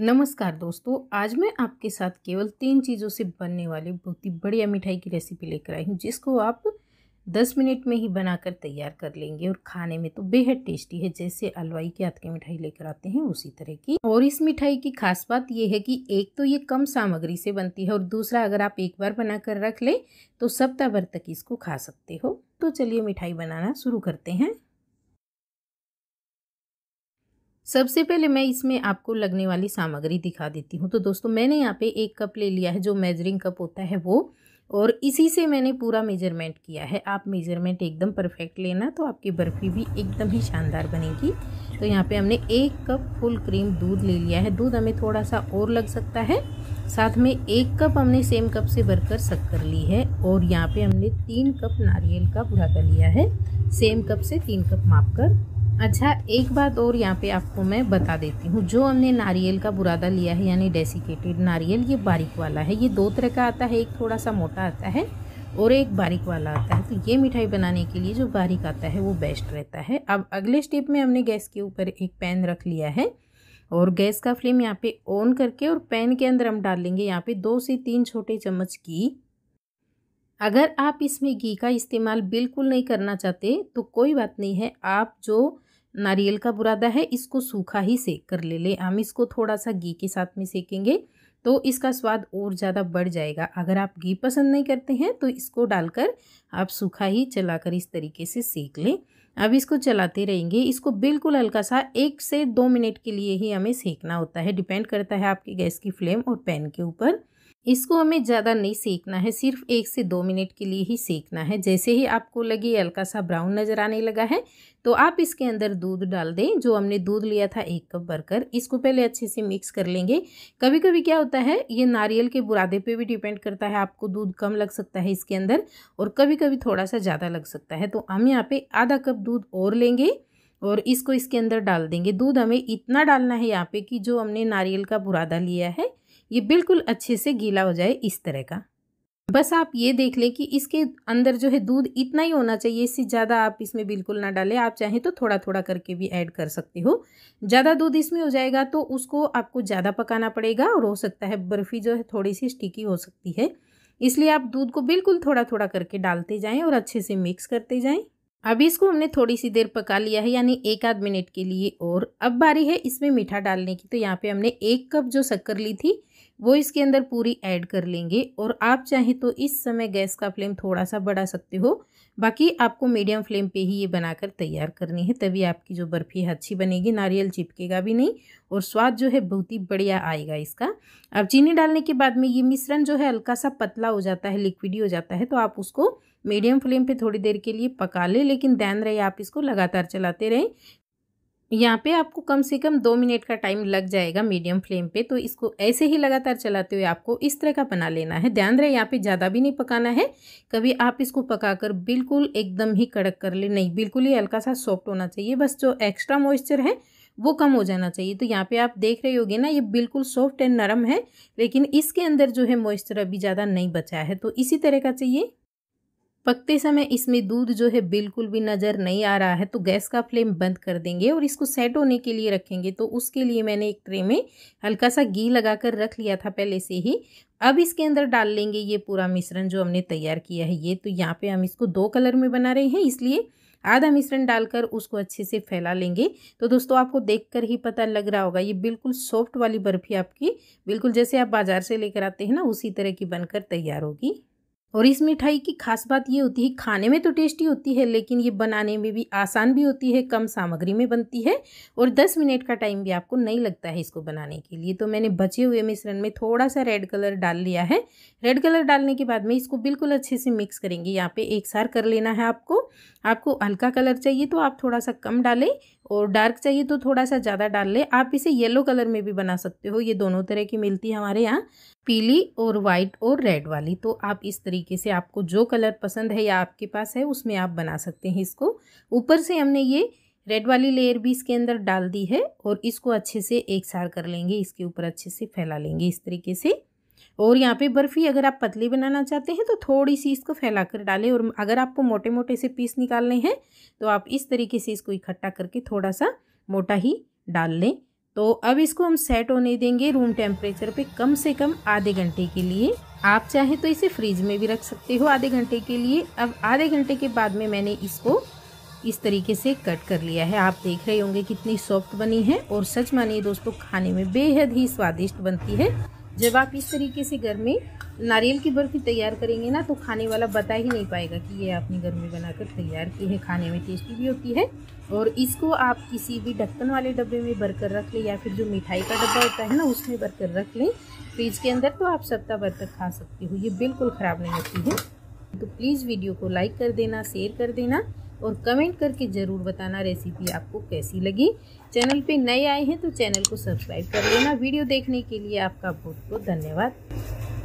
नमस्कार दोस्तों आज मैं आपके साथ केवल तीन चीज़ों से बनने वाली बहुत ही बढ़िया मिठाई की रेसिपी लेकर आई हूँ जिसको आप दस मिनट में ही बनाकर तैयार कर लेंगे और खाने में तो बेहद टेस्टी है जैसे हलवाई के हाथ की मिठाई लेकर आते हैं उसी तरह की और इस मिठाई की खास बात यह है कि एक तो ये कम सामग्री से बनती है और दूसरा अगर आप एक बार बनाकर रख लें तो सप्ताह भर तक इसको खा सकते हो तो चलिए मिठाई बनाना शुरू करते हैं सबसे पहले मैं इसमें आपको लगने वाली सामग्री दिखा देती हूँ तो दोस्तों मैंने यहाँ पे एक कप ले लिया है जो मेजरिंग कप होता है वो और इसी से मैंने पूरा मेजरमेंट किया है आप मेजरमेंट एकदम परफेक्ट लेना तो आपकी बर्फ़ी भी एकदम ही शानदार बनेगी तो यहाँ पे हमने एक कप फुल क्रीम दूध ले लिया है दूध हमें थोड़ा सा और लग सकता है साथ में एक कप हमने सेम कप से भरकर शक्कर ली है और यहाँ पे हमने तीन कप नारियल का कर लिया है सेम कप से तीन कप माप कर अच्छा एक बात और यहाँ पे आपको मैं बता देती हूँ जो हमने नारियल का बुरादा लिया है यानी डेसिकेटेड नारियल ये बारीक वाला है ये दो तरह का आता है एक थोड़ा सा मोटा आता है और एक बारीक वाला आता है तो ये मिठाई बनाने के लिए जो बारीक आता है वो बेस्ट रहता है अब अगले स्टेप में हमने गैस के ऊपर एक पैन रख लिया है और गैस का फ्लेम यहाँ पे ऑन करके और पैन के अंदर हम डाल लेंगे यहाँ पे दो से तीन छोटे चम्मच घी अगर आप इसमें घी का इस्तेमाल बिल्कुल नहीं करना चाहते तो कोई बात नहीं है आप जो नारियल का बुरादा है इसको सूखा ही सेक कर ले लें हम इसको थोड़ा सा घी के साथ में सेकेंगे तो इसका स्वाद और ज़्यादा बढ़ जाएगा अगर आप घी पसंद नहीं करते हैं तो इसको डालकर आप सूखा ही चलाकर इस तरीके से सेक लें अब इसको चलाते रहेंगे इसको बिल्कुल हल्का सा एक से दो मिनट के लिए ही हमें सेकना होता है डिपेंड करता है आपके गैस की फ्लेम और पैन के ऊपर इसको हमें ज़्यादा नहीं सेकना है सिर्फ एक से दो मिनट के लिए ही सेकना है जैसे ही आपको लगे हल्का सा ब्राउन नज़र आने लगा है तो आप इसके अंदर दूध डाल दें जो हमने दूध लिया था एक कप भरकर इसको पहले अच्छे से मिक्स कर लेंगे कभी कभी क्या होता है ये नारियल के बुरादे पे भी डिपेंड करता है आपको दूध कम लग सकता है इसके अंदर और कभी कभी थोड़ा सा ज़्यादा लग सकता है तो हम यहाँ पर आधा कप दूध और लेंगे और इसको इसके अंदर डाल देंगे दूध हमें इतना डालना है यहाँ पे कि जो हमने नारियल का बुरादा लिया है ये बिल्कुल अच्छे से गीला हो जाए इस तरह का बस आप ये देख लें कि इसके अंदर जो है दूध इतना ही होना चाहिए इससे ज़्यादा आप इसमें बिल्कुल ना डालें आप चाहें तो थोड़ा थोड़ा करके भी ऐड कर सकते हो ज़्यादा दूध इसमें हो जाएगा तो उसको आपको ज़्यादा पकाना पड़ेगा और हो सकता है बर्फ़ी जो है थोड़ी सी स्टिकी हो सकती है इसलिए आप दूध को बिल्कुल थोड़ा थोड़ा करके डालते जाएँ और अच्छे से मिक्स करते जाएँ अभी इसको हमने थोड़ी सी देर पका लिया है यानी एक आध मिनट के लिए और अब बारी है इसमें मीठा डालने की तो यहाँ पे हमने एक कप जो शक्कर ली थी वो इसके अंदर पूरी ऐड कर लेंगे और आप चाहें तो इस समय गैस का फ्लेम थोड़ा सा बढ़ा सकते हो बाकी आपको मीडियम फ्लेम पे ही ये बनाकर तैयार करनी है तभी आपकी जो बर्फ़ी है अच्छी बनेगी नारियल चिपकेगा भी नहीं और स्वाद जो है बहुत ही बढ़िया आएगा इसका अब चीनी डालने के बाद में ये मिश्रण जो है हल्का सा पतला हो जाता है लिक्विडी हो जाता है तो आप उसको मीडियम फ्लेम पे थोड़ी देर के लिए पका लें लेकिन ध्यान रहे आप इसको लगातार चलाते रहें यहाँ पे आपको कम से कम दो मिनट का टाइम लग जाएगा मीडियम फ्लेम पे तो इसको ऐसे ही लगातार चलाते हुए आपको इस तरह का बना लेना है ध्यान रहे यहाँ पे ज़्यादा भी नहीं पकाना है कभी आप इसको पकाकर बिल्कुल एकदम ही कड़क कर ले नहीं बिल्कुल ही हल्का सा सॉफ्ट होना चाहिए बस जो एक्स्ट्रा मॉइस्चर है वो कम हो जाना चाहिए तो यहाँ पे आप देख रहे होगे ना ये बिल्कुल सॉफ्ट एंड नरम है लेकिन इसके अंदर जो है मॉइस्चर अभी ज़्यादा नहीं बचा है तो इसी तरह का चाहिए पकते समय इसमें दूध जो है बिल्कुल भी नज़र नहीं आ रहा है तो गैस का फ्लेम बंद कर देंगे और इसको सेट होने के लिए रखेंगे तो उसके लिए मैंने एक ट्रे में हल्का सा घी लगा कर रख लिया था पहले से ही अब इसके अंदर डाल लेंगे ये पूरा मिश्रण जो हमने तैयार किया है ये तो यहाँ पर हम इसको दो कलर में बना रहे हैं इसलिए आधा मिश्रण डालकर उसको अच्छे से फैला लेंगे तो दोस्तों आपको देखकर ही पता लग रहा होगा ये बिल्कुल सॉफ्ट वाली बर्फ़ी आपकी बिल्कुल जैसे आप बाज़ार से लेकर आते हैं ना उसी तरह की बनकर तैयार होगी और इस मिठाई की खास बात ये होती है खाने में तो टेस्टी होती है लेकिन ये बनाने में भी आसान भी होती है कम सामग्री में बनती है और 10 मिनट का टाइम भी आपको नहीं लगता है इसको बनाने के लिए तो मैंने बचे हुए मिश्रण में थोड़ा सा रेड कलर डाल लिया है रेड कलर डालने के बाद में इसको बिल्कुल अच्छे से मिक्स करेंगे यहाँ पर एक सार कर लेना है आपको आपको हल्का कलर चाहिए तो आप थोड़ा सा कम डालें और डार्क चाहिए तो थोड़ा सा ज़्यादा डाल लें आप इसे येलो कलर में भी बना सकते हो ये दोनों तरह की मिलती है हमारे यहाँ पीली और वाइट और रेड वाली तो आप इस तरीके से आपको जो कलर पसंद है या आपके पास है उसमें आप बना सकते हैं इसको ऊपर से हमने ये रेड वाली लेयर भी इसके अंदर डाल दी है और इसको अच्छे से एक सार कर लेंगे इसके ऊपर अच्छे से फैला लेंगे इस तरीके से और यहाँ पे बर्फ़ी अगर आप पतली बनाना चाहते हैं तो थोड़ी सी इसको फैला कर डालें और अगर आपको मोटे मोटे से पीस निकालने हैं तो आप इस तरीके से इसको इकट्ठा करके थोड़ा सा मोटा ही डाल लें तो अब इसको हम सेट होने देंगे रूम टेम्परेचर पे कम से कम आधे घंटे के लिए आप चाहें तो इसे फ्रिज में भी रख सकते हो आधे घंटे के लिए अब आधे घंटे के बाद में मैंने इसको इस तरीके से कट कर लिया है आप देख रहे होंगे कितनी सॉफ्ट बनी है और सच मानिए दोस्तों खाने में बेहद ही स्वादिष्ट बनती है जब आप इस तरीके से घर में नारियल की बर्फ़ी तैयार करेंगे ना तो खाने वाला बता ही नहीं पाएगा कि ये आपने घर में बनाकर तैयार की है खाने में टेस्टी भी होती है और इसको आप किसी भी ढक्कन वाले डब्बे में भरकर रख लें या फिर जो मिठाई का डब्बा होता है ना उसमें भरकर रख लें फ्रिज के अंदर तो आप सप्ताह भर तक खा सकते हो ये बिल्कुल ख़राब नहीं होती है तो प्लीज़ वीडियो को लाइक कर देना शेयर कर देना और कमेंट करके ज़रूर बताना रेसिपी आपको कैसी लगी चैनल पे नए आए हैं तो चैनल को सब्सक्राइब कर लेना वीडियो देखने के लिए आपका बहुत बहुत धन्यवाद